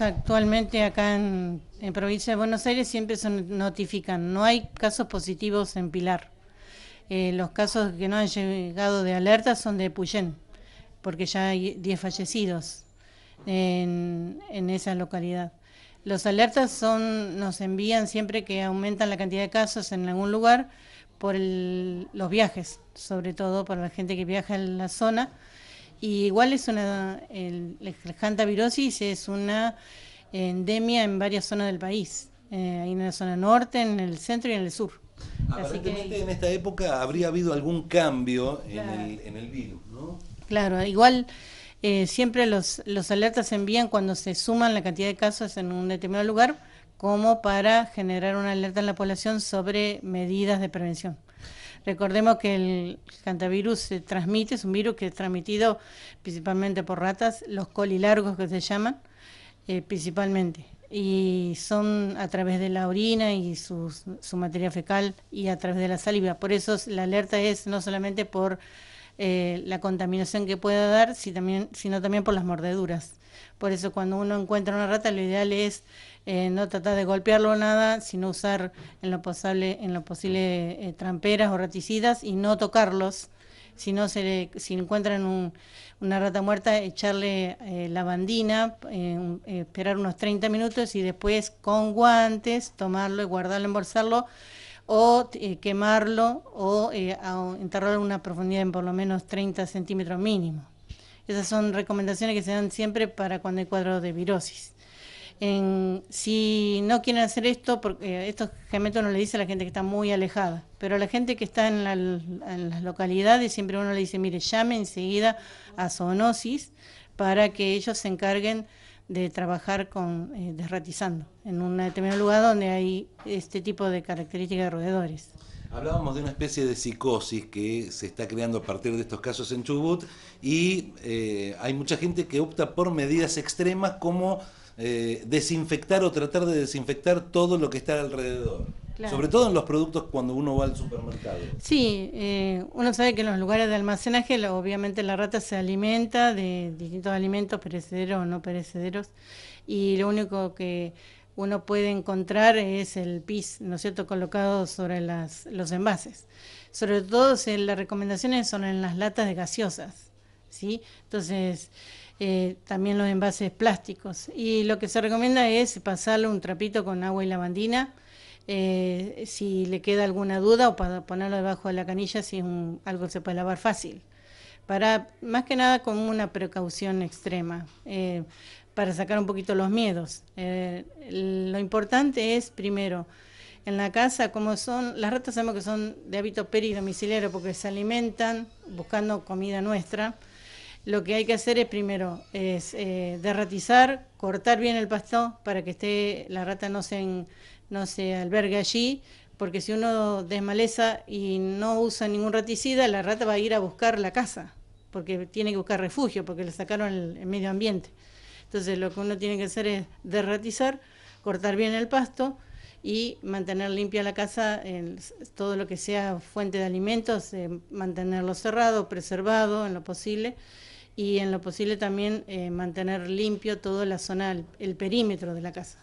Actualmente acá en, provincia de Buenos Aires siempre se notifican, no hay casos positivos en Pilar. Eh, los casos que no han llegado de alerta son de Puyén, porque ya hay 10 fallecidos en, esa localidad. Los alertas son, nos envían siempre que aumentan la cantidad de casos en algún lugar por los viajes, sobre todo por la gente que viaja en la zona y igual es una, el, el es una endemia en varias zonas del país, eh, en la zona norte, en el centro y en el sur. Aparentemente en esta época habría habido algún cambio en, el, virus, ¿no? Claro, igual eh, siempre los, los alertas se envían cuando se suman la cantidad de casos en un determinado lugar como para generar una alerta en la población sobre medidas de prevención. Recordemos que el cantavirus se transmite, es un virus que es transmitido principalmente por ratas, los colilargos que se llaman, eh, principalmente. Y son a través de la orina y su materia fecal y a través de la saliva. Por eso la alerta es no solamente por eh, la contaminación que pueda dar, si también, sino también por las mordeduras. Por eso cuando uno encuentra una rata, lo ideal es eh, no tratar de golpearlo o nada, sino usar en lo posible, en lo posible eh, tramperas o raticidas y no tocarlos. Si no se si encuentran una rata muerta, echarle la lavandina, esperar unos 30 minutos y después con guantes tomarlo y guardarlo, embolsarlo o eh, quemarlo o eh, enterrarlo a una profundidad de por lo menos 30 centímetros mínimo. Esas son recomendaciones que se dan siempre para cuando hay cuadro de virosis. si no quieren hacer esto, porque eh, esto generalmente no le dice a la gente que está muy alejada, pero la gente que está en, en las localidades siempre uno le dice, mire, llame enseguida a zoonosis para que ellos se encarguen de trabajar con eh, desratizando en un determinado lugar donde hay este tipo de características de roedores. Hablábamos de una especie de psicosis que se está creando a partir de estos casos en Chubut y eh, hay mucha gente que opta por medidas extremas como eh, desinfectar o tratar de desinfectar todo lo que está alrededor. Sobre todo en los productos cuando uno va al supermercado. Sí, eh, uno sabe que en los lugares de almacenaje obviamente la rata se alimenta de distintos alimentos perecederos o no perecederos y lo único que uno puede encontrar es el pis, ¿no es cierto?, colocado sobre los envases. Sobre todo las recomendaciones son en las latas de gaseosas, ¿sí? Entonces... Eh, también los envases plásticos. Y lo que se recomienda es pasarle un trapito con agua y lavandina eh, si le queda alguna duda o para ponerlo debajo de la canilla si es algo que se puede lavar fácil. Para, más que nada con una precaución extrema, eh, para sacar un poquito los miedos. Eh, lo importante es, primero, en la casa, como son, las ratas sabemos que son de hábito peridomiciliario porque se alimentan buscando comida nuestra. Lo que hay que hacer es primero es eh, derratizar, cortar bien el pasto para que esté la rata no se no se albergue allí, porque si uno desmaleza y no usa ningún raticida, la rata va a ir a buscar la casa, porque tiene que buscar refugio, porque le sacaron el, medio ambiente. Entonces lo que uno tiene que hacer es derratizar, cortar bien el pasto y mantener limpia la casa, todo lo que sea fuente de alimentos, eh, mantenerlo cerrado, preservado en lo posible y en lo posible también eh, mantener limpio toda la zona, el perímetro de la casa.